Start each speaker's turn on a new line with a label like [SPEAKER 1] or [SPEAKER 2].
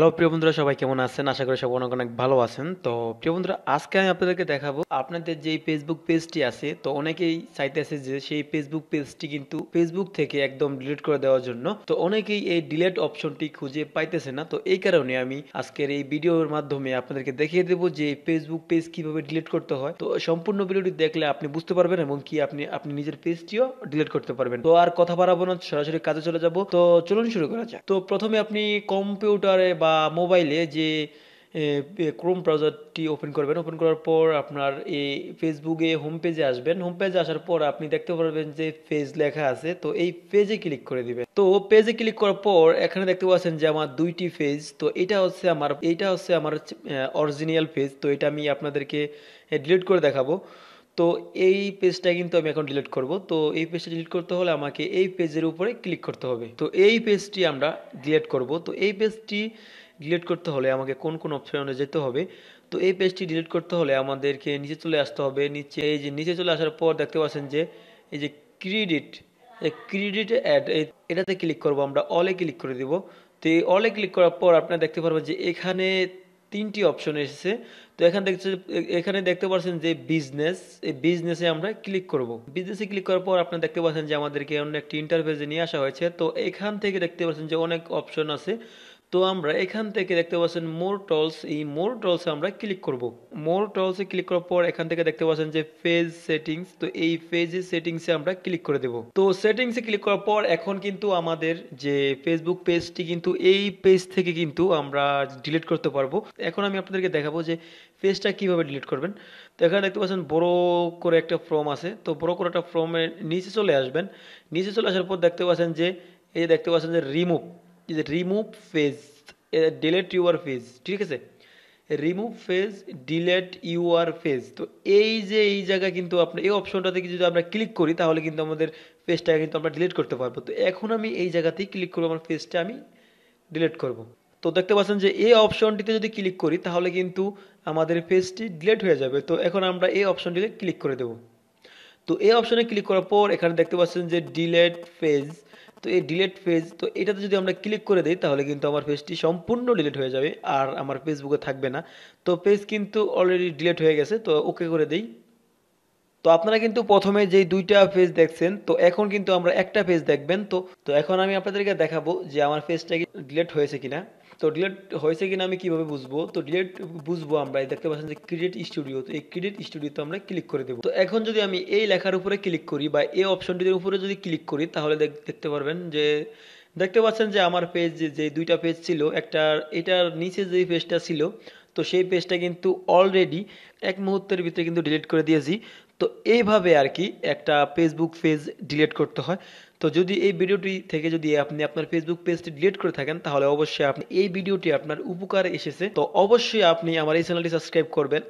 [SPEAKER 1] hello প্রিয় বন্ধুরা সবাই কেমন আছেন আশা করি সবাই অনেক অনেক ভালো আছেন তো প্রিয় বন্ধুরা আজকে আমি আপনাদেরকে দেখাবো আপনাদের যেই ফেসবুক পেজটি আছে তো অনেকেই চাইতে আছে যে সেই ফেসবুক পেজটি কিন্তু ফেসবুক থেকে একদম ডিলিট করে দেওয়ার জন্য তো অনেকেই এই ডিলিট অপশনটি খুঁজে পাইতেছে না তো এই কারণে আমি আজকের এই ভিডিওর মাধ্যমে আপনাদেরকে দেখিয়ে দেবো যে ফেসবুক পেজ কিভাবে ডিলিট করতে হয় তো সম্পূর্ণ ভিডিওটি দেখলে আপনি বুঝতে পারবেন এবং কি আপনি আপনি নিজের পেজটিও ডিলিট করতে পারবেন তো আর কথা বাড়াবো না সরাসরি কাজে চলে যাব তো চলুন শুরু করা যাক তো প্রথমে আপনি কম্পিউটারে বা বা মোবাইলে যে ক্রোম ব্রাউজারটি ওপেন করবেন ওপেন করার পর আপনার এই ফেসবুকে হোম পেজে আসবেন হোম পেজে আসার পর আপনি দেখতে পারবেন যে পেজ লেখা আছে তো এই পেজে ক্লিক করে দিবেন তো পেজে ক্লিক করার পর এখানে দেখতে পাচ্ছেন যে আমার দুইটি পেজ তো এটা হচ্ছে আমার এটা হচ্ছে আমার অরিজিনাল পেজ তো এটা আমি আপনাদেরকে ডিলিট করে দেখাবো তো এই পেজটা কিন্তু আমি এখন ডিলিট করব তো এই পেজটা ডিলিট করতে হলে আমাকে এই পেজের উপরে ক্লিক করতে হবে তো এই পেজটি আমরা ডিলিট করব তো এই পেজটি ডিলিট করতে হলে আমাকে কোন কোন অপশনে যেতে হবে তো এই পেজটি ডিলিট করতে হলে আমাদেরকে নিচে চলে আসতে হবে নিচে এই যে নিচে চলে আসার পর দেখতে পাচ্ছেন যে এই যে ক্রেডিট ক্রেডিট অ্যাড এটাতে ক্লিক করব আমরা অলে ক্লিক করে দিব তো এই অলে ক্লিক করার পর আপনারা দেখতে পারবেন যে এখানে তিনটি অপশন এসেছে তো এখান থেকে এখানে দেখতে পাচ্ছেন যে বিজনেস এই বিজনেসে আমরা ক্লিক করব বিজনেসে ক্লিক করার পর আপনারা দেখতে পাচ্ছেন যে আমাদেরকে অন্য একটি ইন্টারফেসে নিয়ে আসা হয়েছে তো এখান থেকে দেখতে পাচ্ছেন যে অনেক অপশন আছে তো আমরা এখান থেকে দেখতে পাচ্ছেন মোর টলস এই মোর টলসে আমরা ক্লিক করব মোর টলসে ক্লিক করার পর এখান থেকে দেখতে পাচ্ছেন যে ফেজ সেটিংস তো এই ফেজের সেটিংসে আমরা ক্লিক করে দেব তো সেটিংসে ক্লিক করার পর এখন কিন্তু আমাদের যে ফেসবুক পেজটি কিন্তু এই পেজ থেকে কিন্তু আমরা ডিলিট করতে পারবো এখন আমি আপনাদেরকে দেখাবো যে পেজটা কিভাবে ডিলিট করবেন তো এখানে দেখতে পাচ্ছেন বড় করে একটা ফর্ম আছে তো বড় করে একটা ফর্মের নিচে চলে আসবেন নিচে চলে আসার পর দেখতে পাচ্ছেন যে এই দেখতে পাচ্ছেন যে remove remove face delete your face ঠিক আছে remove face delete your face তো এই যে এই জায়গায় কিন্তু আপনার এই অপশনটাতে যদি আমরা ক্লিক করি তাহলে কিন্তু আমাদের পেজটাকে কিন্তু আমরা ডিলিট করতে পারবো তো এখন আমি এই জায়গাতেই ক্লিক করবো আমার পেজটা আমি ডিলেট করব তো দেখতে পাচ্ছেন যে এই অপশনটিতে যদি ক্লিক করি তাহলে কিন্তু আমাদের পেজটি ডিলেট হয়ে যাবে তো এখন আমরা এই অপশনটিতে ক্লিক করে দেব তো এই অপশনে ক্লিক করার পর এখানে দেখতে পাচ্ছেন যে ডিলেট ফেজ তো এই ডিলেট পেজ তো এটাতে যদি আমরা ক্লিক করে দিই তাহলে কিন্তু আমার পেজটি সম্পূর্ণ ডিলেট হয়ে যাবে আর আমার ফেসবুকে থাকবে না তো পেজ কিন্তু অলরেডি ডিলেট হয়ে গেছে তো ওকে করে দিই তো আপনারা কিন্তু প্রথমে যে দুইটা ফেজ দেখছেন তো এখন কিন্তু আমরা একটা ফেজ দেখবেন তো তো এখন আমি আপনাদেরকে দেখাবো যে আমার ফেজটা কি ডিলেট হয়েছে কিনা তো ডিলেট হয়েছে কিনা আমি কিভাবে বুঝবো তো ডিলেট বুঝবো আমরা দেখতে পাচ্ছেন যে ক্রিয়েট স্টুডিও তো এই ক্রিয়েট স্টুডিওতে আমরা ক্লিক করে দেবো তো এখন যদি আমি এই লেখার উপরে ক্লিক করি বা এই অপশনটির উপরে যদি ক্লিক করি তাহলে দেখতে পারবেন যে দেখতে পাচ্ছেন যে আমার পেজ যে দুইটা পেজ ছিল একটা এটার নিচে যে পেজটা ছিল তো সেই পেজটা কিন্তু অলরেডি এক মুহূর্তের ভিতরে কিন্তু ডিলিট করে দিয়েছি তো এইভাবে আর কি একটা ফেসবুক পেজ ডিলিট করতে হয় তো যদি এই ভিডিওটি থেকে যদি আপনি আপনার ফেসবুক পেজটি ডিলিট করে থাকেন তাহলে অবশ্যই আপনি এই ভিডিওটি আপনার উপকারে এসেছে তো অবশ্যই আপনি আমার এই চ্যানেলটি সাবস্ক্রাইব করবেন